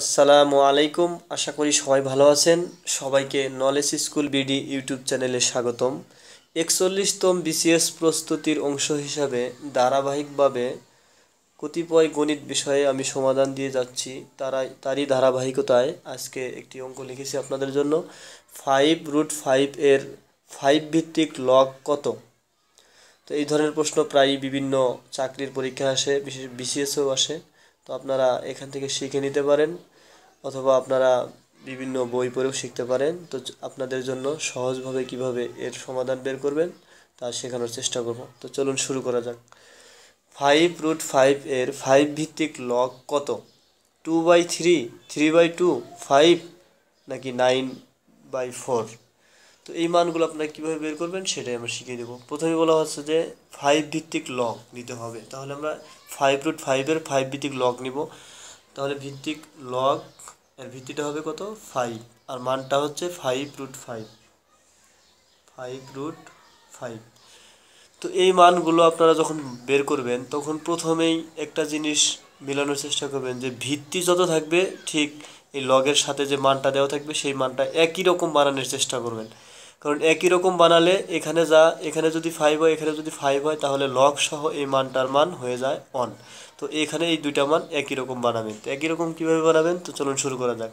আসসালামু আলাইকুম আশা করি সবাই ভালো আছেন সবাইকে নলেজ স্কুল বিডি ইউটিউব চ্যানেলে স্বাগতম একচল্লিশতম বিসিএস প্রস্তুতির অংশ হিসাবে ধারাবাহিকভাবে কতিপয় গণিত বিষয়ে আমি সমাধান দিয়ে যাচ্ছি তারাই তারই ধারাবাহিকতায় আজকে একটি অঙ্ক লিখেছি আপনাদের জন্য ফাইভ রুট ফাইভ এর ফাইভ ভিত্তিক লগ কত তো এই ধরনের প্রশ্ন প্রায়ই বিভিন্ন চাকরির পরীক্ষা আসে বিশেষ বিসিএসও আসে তো আপনারা এখান থেকে শিখে নিতে পারেন অথবা আপনারা বিভিন্ন বই পড়েও শিখতে পারেন তো আপনাদের জন্য সহজভাবে কিভাবে এর সমাধান বের করবেন তা শেখানোর চেষ্টা করব তো চলুন শুরু করা যাক ফাইভ রুট ফাইভ এর ফাইভ ভিত্তিক লগ কত two by three three by two five নাকি নাইন বাই ফোর তো এই মানগুলো আপনারা কীভাবে বের করবেন সেটাই আমরা শিখিয়ে দেবো প্রথমে বলা হচ্ছে যে ফাইভ ভিত্তিক লগ নিতে হবে তাহলে আমরা ফাইভ রুট ফাইভের ফাইভ ভিত্তিক লগ নিব তাহলে ভিত্তিক লগ এর ভিত্তিটা হবে কত ফাইভ আর মানটা হচ্ছে five root five five root five তো এই মানগুলো আপনারা যখন বের করবেন তখন প্রথমেই একটা জিনিস মেলানোর চেষ্টা করবেন যে ভিত্তি যত থাকবে ঠিক এই লগের সাথে যে মানটা দেওয়া থাকবে সেই মানটা একই রকম বানানোর চেষ্টা করবেন কারণ একই রকম বানালে এখানে যা এখানে যদি ফাইভ হয় এখানে যদি ফাইভ হয় তাহলে লক সহ এই মানটার মান হয়ে যায় অন তো এখানে এই দুইটা মান একই রকম বানাবেন তো একই রকম কীভাবে বানাবেন তো চলুন শুরু করা যাক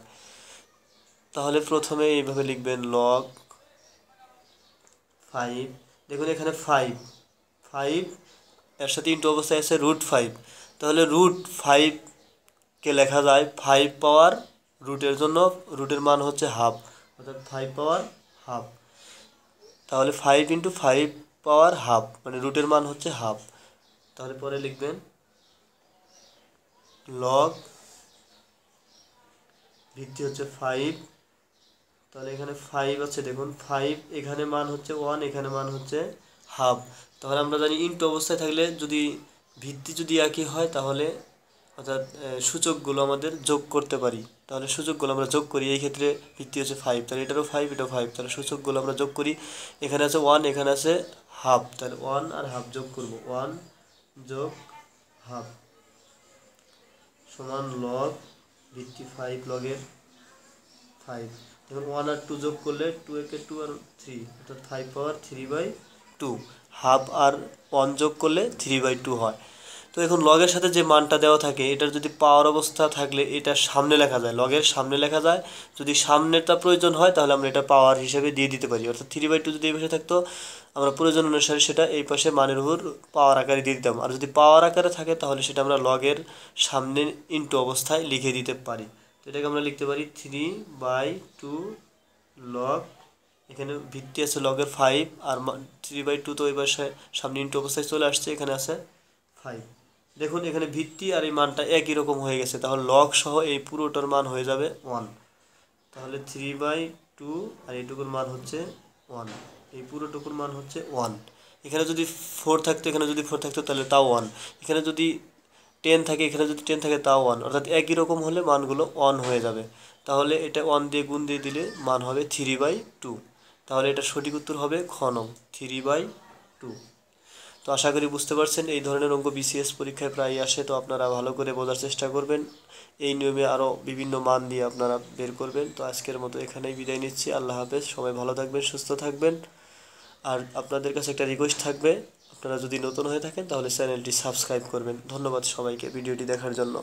তাহলে প্রথমে এইভাবে লিখবেন লক ফাইভ দেখুন এখানে ফাইভ ফাইভ এর সাথে ইন্টু অবস্থায় আছে রুট ফাইভ তাহলে রুট ফাইভকে লেখা যায় ফাইভ পাওয়ার রুটের জন্য রুটের মান হচ্ছে হাফ অর্থাৎ ফাইভ পাওয়ার হাফ তাহলে five into five power half মানে রুটের মান হচ্ছে হাফ তাহলে পরে লিখবেন লগ ভিত্তি হচ্ছে ফাইভ তাহলে এখানে ফাইভ আছে দেখুন ফাইভ এখানে মান হচ্ছে ওয়ান এখানে মান হচ্ছে হাফ তাহলে আমরা জানি ইন্টু অবস্থায় থাকলে যদি ভিত্তি যদি একই হয় তাহলে অর্থাৎ সূচকগুলো আমাদের যোগ করতে পারি তাহলে সূচকগুলো আমরা যোগ করি এই ক্ষেত্রে ভিত্তি হচ্ছে ফাইভ তাহলে এটারও ফাইভ এটাও ফাইভ তাহলে সূচকগুলো আমরা যোগ করি এখানে আছে ওয়ান এখানে আছে হাফ তাহলে ওয়ান আর হাফ যোগ করব ওয়ান যোগ হাফ সমান লগ ভিত্তি ফাইভ লগের ফাইভ দেখুন ওয়ান আর টু যোগ করলে টু একে টু আর থ্রি অর্থাৎ five power three by two half আর ওয়ান যোগ করলে থ্রি বাই টু হয় তো এখন লগের সাথে যে মানটা দেওয়া থাকে এটার যদি পাওয়ার অবস্থা থাকলে এটা সামনে লেখা যায় লগের সামনে লেখা যায় যদি সামনেরটা প্রয়োজন হয় তাহলে আমরা এটা পাওয়ার হিসেবে দিয়ে দিতে পারি অর্থাৎ থ্রি বাই টু যদি এই পাশে থাকতো আমরা প্রয়োজন অনুসারে সেটা এই পাশে মানের উপর পাওয়ার আকারে দিয়ে দিতাম আর যদি পাওয়ার আকারে থাকে তাহলে সেটা আমরা লগের সামনে ইনটু অবস্থায় লিখে দিতে পারি তো এটাকে আমরা লিখতে পারি থ্রি বাই টু লগ এখানে ভিত্তি আছে লগের ফাইভ আর থ্রি বাই টু তো এই পাশে সামনে ইনটু অবস্থায় চলে আসছে এখানে আছে ফাইভ দেখুন এখানে ভিত্তি আর এই মানটা একই রকম হয়ে গেছে তাহলে লক সহ এই পুরোটার মান হয়ে যাবে ওয়ান তাহলে থ্রি বাই টু আর এইটুকুর মান হচ্ছে ওয়ান এই পুরোটুকুর মান হচ্ছে ওয়ান এখানে যদি ফোর থাকতো এখানে যদি ফোর থাকতো তাহলে তাও ওয়ান এখানে যদি টেন থাকে এখানে যদি টেন থাকে তাও ওয়ান অর্থাৎ একই রকম হলে মানগুলো অন হয়ে যাবে তাহলে এটা অন দিয়ে গুণ দিয়ে দিলে মান হবে থ্রি বাই টু তাহলে এটা সঠিক উত্তর হবে খনম থ্রি বাই টু তো আশা করি বুঝতে পারছেন এই ধরনের অঙ্ক বিসিএস পরীক্ষায় প্রায় আসে তো আপনারা ভালো করে বোঝার চেষ্টা করবেন এই নিয়মে আরও বিভিন্ন মান দিয়ে আপনারা বের করবেন তো আজকের মতো এখানেই বিদায় নিচ্ছি আল্লাহ হাফেজ সবাই ভালো থাকবেন সুস্থ থাকবেন আর আপনাদের কাছে একটা রিকোয়েস্ট থাকবে আপনারা যদি নতুন হয়ে থাকেন তাহলে চ্যানেলটি সাবস্ক্রাইব করবেন ধন্যবাদ সবাইকে ভিডিওটি দেখার জন্য